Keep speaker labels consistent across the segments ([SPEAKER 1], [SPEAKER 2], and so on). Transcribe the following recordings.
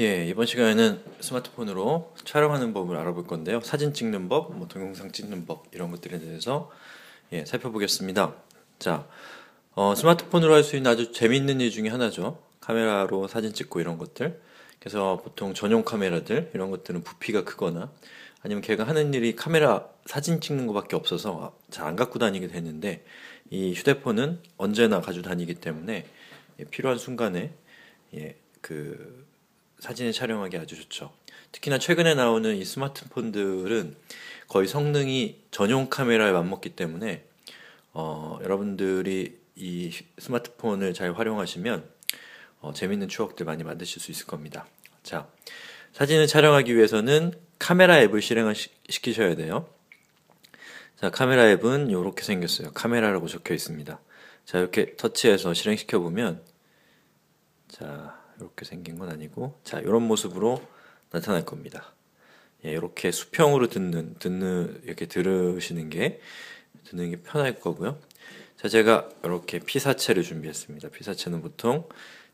[SPEAKER 1] 예, 이번 시간에는 스마트폰으로 촬영하는 법을 알아볼 건데요. 사진 찍는 법, 뭐 동영상 찍는 법 이런 것들에 대해서 예, 살펴보겠습니다. 자, 어, 스마트폰으로 할 수 있는 아주 재밌는 일 중에 하나죠. 카메라로 사진 찍고 이런 것들. 그래서 보통 전용 카메라들 이런 것들은 부피가 크거나 아니면 걔가 하는 일이 카메라 사진 찍는 것밖에 없어서 아, 잘안 갖고 다니게 되는데 이 휴대폰은 언제나 가지고 다니기 때문에 예, 필요한 순간에 예, 그 사진을 촬영하기 아주 좋죠. 특히나 최근에 나오는 이 스마트폰들은 거의 성능이 전용 카메라에 맞먹기 때문에 어, 여러분들이 이 스마트폰을 잘 활용하시면 어, 재밌는 추억들 많이 만드실 수 있을 겁니다. 자, 사진을 촬영하기 위해서는 카메라 앱을 실행을 시, 키셔야 돼요. 자, 카메라 앱은 이렇게 생겼어요. 카메라라고 적혀 있습니다. 자, 이렇게 터치해서 실행시켜 보면 자, 이렇게 생긴 건 아니고 자 이런 모습으로 나타날 겁니다. 예, 이렇게 수평으로 듣는 듣는 이렇게 들으시는 게 듣는 게 편할 거고요. 자 제가 이렇게 피사체를 준비했습니다. 피사체는 보통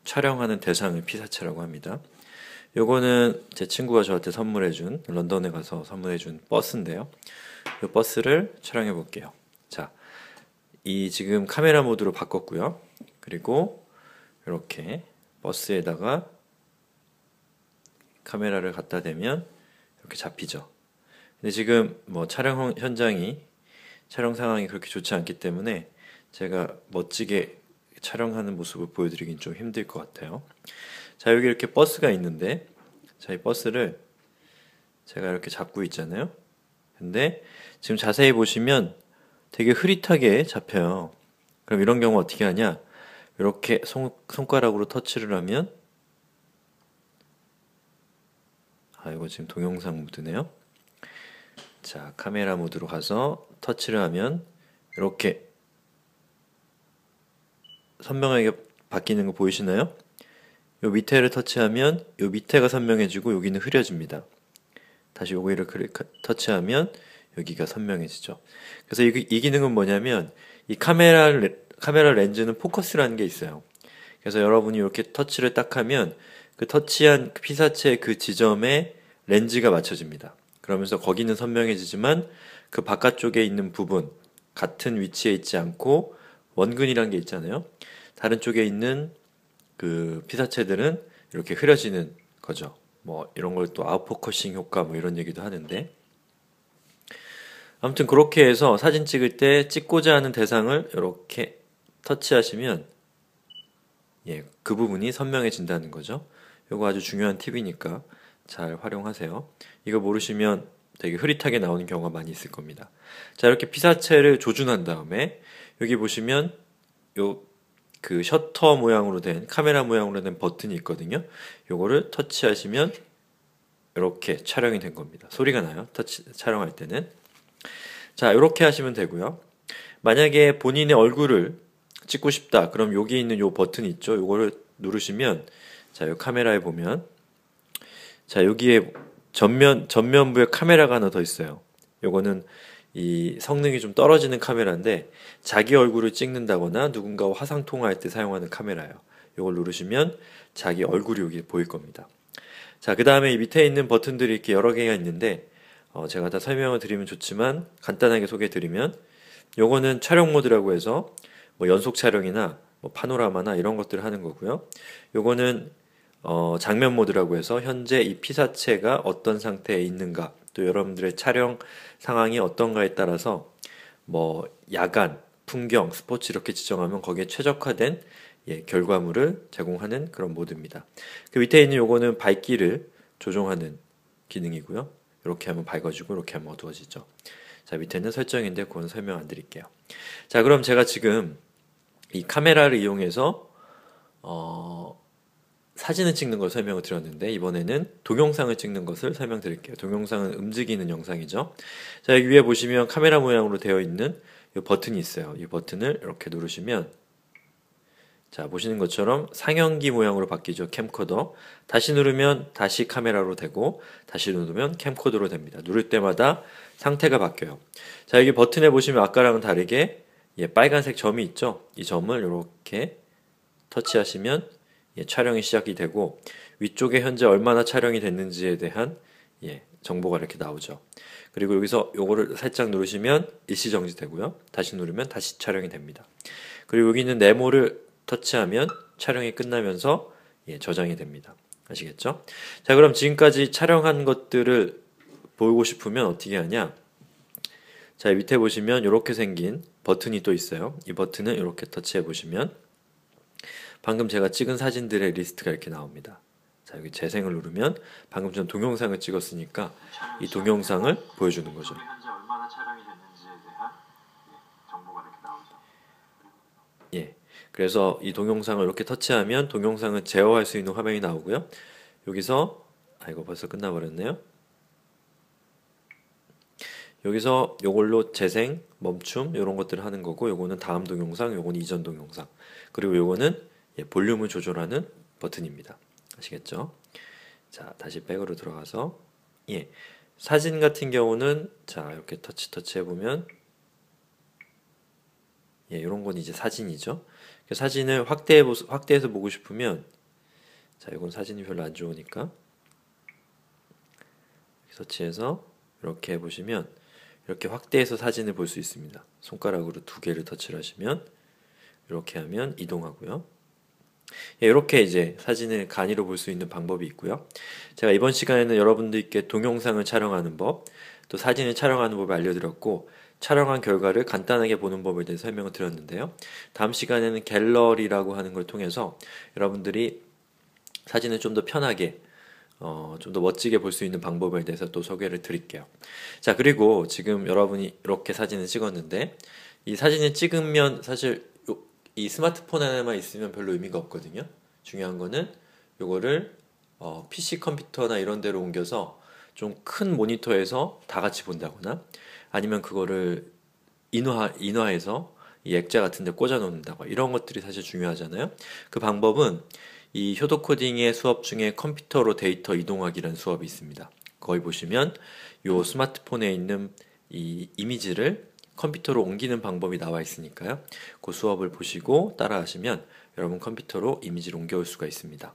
[SPEAKER 1] 촬영하는 대상을 피사체라고 합니다. 요거는 제 친구가 저한테 선물해준 런던에 가서 선물해준 버스인데요. 이 버스를 촬영해 볼게요. 자, 이 지금 카메라 모드로 바꿨고요. 그리고 이렇게 버스에다가 카메라를 갖다 대면 이렇게 잡히죠. 근데 지금 뭐 촬영 현장이 촬영 상황이 그렇게 좋지 않기 때문에 제가 멋지게 촬영하는 모습을 보여드리긴 좀 힘들 것 같아요. 자, 여기 이렇게 버스가 있는데, 자, 이 버스를 제가 이렇게 잡고 있잖아요. 근데 지금 자세히 보시면 되게 흐릿하게 잡혀요. 그럼 이런 경우 어떻게 하냐? 이렇게 손, 손가락으로 터치를 하면 아 이거 지금 동영상 모드네요 자 카메라 모드로 가서 터치를 하면 이렇게 선명하게 바뀌는 거 보이시나요? 요 밑에를 터치하면 요 밑에가 선명해지고 여기는 흐려집니다. 다시 여기를 클릭, 그, 터치하면 여기가 선명해지죠. 그래서 이, 이 기능은 뭐냐면 이 카메라를 카메라 렌즈는 포커스라는 게 있어요. 그래서 여러분이 이렇게 터치를 딱 하면 그 터치한 그 피사체의 그 지점에 렌즈가 맞춰집니다. 그러면서 거기는 선명해지지만 그 바깥쪽에 있는 부분 같은 위치에 있지 않고 원근이란 게 있잖아요. 다른 쪽에 있는 그 피사체들은 이렇게 흐려지는 거죠. 뭐 이런 걸 또 아웃포커싱 효과 뭐 이런 얘기도 하는데 아무튼 그렇게 해서 사진 찍을 때 찍고자 하는 대상을 이렇게 터치하시면 예, 그 부분이 선명해진다는 거죠. 이거 아주 중요한 팁이니까 잘 활용하세요. 이거 모르시면 되게 흐릿하게 나오는 경우가 많이 있을 겁니다. 자, 이렇게 피사체를 조준한 다음에 여기 보시면 요 그 셔터 모양으로 된 카메라 모양으로 된 버튼이 있거든요. 요거를 터치하시면 이렇게 촬영이 된 겁니다. 소리가 나요. 터치 촬영할 때는 자, 이렇게 하시면 되고요. 만약에 본인의 얼굴을 찍고 싶다. 그럼 여기 있는 요 버튼 있죠? 요거를 누르시면 자, 요 카메라에 보면 자, 여기에 전면 전면부에 카메라가 하나 더 있어요. 요거는 이 성능이 좀 떨어지는 카메라인데 자기 얼굴을 찍는다거나 누군가와 화상 통화할 때 사용하는 카메라예요. 요걸 누르시면 자기 얼굴이 여기 보일 겁니다. 자, 그다음에 밑에 있는 버튼들이 이렇게 여러 개가 있는데 어, 제가 다 설명을 드리면 좋지만 간단하게 소개해 드리면 요거는 촬영 모드라고 해서 뭐 연속 촬영이나 뭐 파노라마나 이런 것들을 하는 거고요. 요거는 어, 장면 모드라고 해서 현재 이 피사체가 어떤 상태에 있는가, 또 여러분들의 촬영 상황이 어떤가에 따라서 뭐 야간, 풍경, 스포츠 이렇게 지정하면 거기에 최적화된 예, 결과물을 제공하는 그런 모드입니다. 그 밑에 있는 요거는 밝기를 조종하는 기능이고요. 이렇게 하면 밝아지고 이렇게 하면 어두워지죠. 자 밑에는 설정인데 그건 설명 안 드릴게요. 자 그럼 제가 지금 이 카메라를 이용해서 어, 사진을 찍는 걸 설명을 드렸는데 이번에는 동영상을 찍는 것을 설명드릴게요. 동영상은 움직이는 영상이죠. 자 여기 위에 보시면 카메라 모양으로 되어 있는 이 버튼이 있어요. 이 버튼을 이렇게 누르시면 자 보시는 것처럼 상영기 모양으로 바뀌죠. 캠코더 다시 누르면 다시 카메라로 되고 다시 누르면 캠코더로 됩니다. 누를 때마다 상태가 바뀌어요. 자 여기 버튼에 보시면 아까랑은 다르게 예, 빨간색 점이 있죠? 이 점을 이렇게 터치하시면 예, 촬영이 시작이 되고 위쪽에 현재 얼마나 촬영이 됐는지에 대한 예, 정보가 이렇게 나오죠. 그리고 여기서 요거를 살짝 누르시면 일시 정지되고요. 다시 누르면 다시 촬영이 됩니다. 그리고 여기 있는 네모를 터치하면 촬영이 끝나면서 예, 저장이 됩니다. 아시겠죠? 자, 그럼 지금까지 촬영한 것들을 보이고 싶으면 어떻게 하냐? 자, 밑에 보시면 이렇게 생긴 버튼이 또 있어요. 이 버튼을 이렇게 터치해 보시면 방금 제가 찍은 사진들의 리스트가 이렇게 나옵니다. 자, 여기 재생을 누르면 방금 전 동영상을 찍었으니까 이 동영상을 보여주는 거죠. 예. 그래서 이 동영상을 이렇게 터치하면 동영상을 제어할 수 있는 화면이 나오고요. 여기서 아 이거 벌써 끝나버렸네요. 여기서 요걸로 재생, 멈춤 이런 것들을 하는 거고 요거는 다음 동영상, 요거는 이전 동영상. 그리고 요거는 예, 볼륨을 조절하는 버튼입니다. 아시겠죠? 자, 다시 백으로 들어가서 예. 사진 같은 경우는 자, 이렇게 터치 터치 해 보면 예, 요런건 이제 사진이죠. 그 사진을 확대해 보, 확대해서 보고 싶으면 자, 이건 사진이 별로 안 좋으니까 터치해서 이렇게 해 보시면 이렇게 확대해서 사진을 볼 수 있습니다. 손가락으로 두 개를 터치하시면 이렇게 하면 이동하고요. 예, 이렇게 이제 사진을 간이로 볼 수 있는 방법이 있고요. 제가 이번 시간에는 여러분들께 동영상을 촬영하는 법, 또 사진을 촬영하는 법을 알려드렸고 촬영한 결과를 간단하게 보는 법에 대해 설명을 드렸는데요. 다음 시간에는 갤러리라고 하는 걸 통해서 여러분들이 사진을 좀 더 편하게 어, 좀 더 멋지게 볼 수 있는 방법에 대해서 또 소개를 드릴게요. 자, 그리고 지금 여러분이 이렇게 사진을 찍었는데 이 사진을 찍으면 사실 요, 이 스마트폰 하나만 있으면 별로 의미가 없거든요. 중요한 거는 요거를 어, PC 컴퓨터나 이런 데로 옮겨서 좀 큰 모니터에서 다 같이 본다거나 아니면 그거를 인화, 인화해서 이 액자 같은 데 꽂아 놓는다고 이런 것들이 사실 중요하잖아요. 그 방법은 이 효도 코딩의 수업 중에 컴퓨터로 데이터 이동하기라는 수업이 있습니다. 거기 보시면 요 스마트폰에 있는 이 이미지를 컴퓨터로 옮기는 방법이 나와 있으니까요. 그 수업을 보시고 따라하시면 여러분 컴퓨터로 이미지를 옮겨올 수가 있습니다.